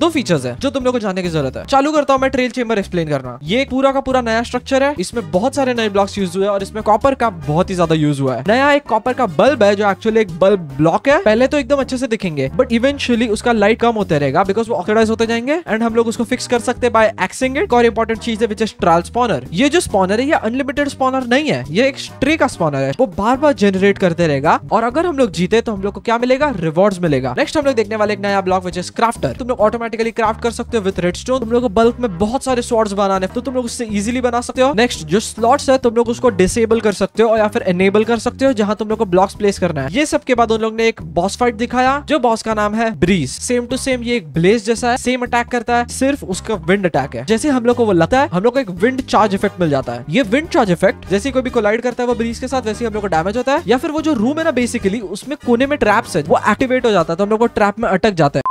दो फीचर्स है जो तुम लोग को जानने की जरूरत है चालू करता हूँ मैं ट्रेल चेम्बर एक्सप्लेन करना ये पूरा का पूरा नया स्ट्रक्चर है इसमें बहुत सारे नए ब्लॉक्स यूज हुए और इसमें कॉपर का बहुत ही ज्यादा यूज हुआ है नया एक कॉपर का बल्ब है जो एक्चुअली एक बल्ब ब्लॉक है पहले तो एकदम अच्छे से दिखेंगे बट इवेंचुअली उसका लाइट कम होते रहेगा बिकॉज वो ऑक्सीडाइज होते जाएंगे एंड हम लोग उसको फिक्स कर सकते बाय एक्सिंग इट और इंपॉर्टेंट चीज है विच इज ट्रायल स्पॉनर ये जो स्पॉनर है ये अनलिमिटेड स्पॉनर नहीं है ये एक स्ट्रे का स्पॉनर है वो बार बार जनरेट करते रहेगा और अगर हम लोग जीते तो हम लोग को क्या मिलेगा रिवॉर्ड मिलेगा नेक्स्ट हम लोग देखने वाले एक नया ब्लॉक विच इज क्राफ्टर तुम लोग ऑटोमेटिक ऑटोमेटिकली क्राफ्ट कर सकते हो विद स्टोन तुम लोग को बल्क में बहुत सारे स्वॉर्ड्स बनाने तो तुम लोग उससे इजिली बना सकते हो नेक्स्ट जो स्लॉट्स है तुम लोग उसको डिसेबल कर सकते हो या फिर एनेबल कर सकते हो जहां तुम लोग को ब्लॉक्स प्लेस करना है ये सब के बाद उन लोग ने एक बॉस फाइट दिखाया जो बॉस का नाम है ब्रीज सेम टू सेम ये एक ब्लेस जैसा है सेम अटैक करता है सिर्फ उसका विंड अटैक है जैसे हम लोग को वो लगता है हम लोग को एक विंड चार्ज इफेक्ट मिल जाता है ये विंड चार्ज इफेक्ट जैसे कोई भी कोलाइड करता है वो ब्रीज के साथ वैसे हम लोग को डैमेज होता है या फिर वो जो रूम है ना बेसिकली उसमें कोने में ट्रैप्स है वो एक्टिवेट हो जाता है तो हम लोग को ट्रैप में अटक जाता है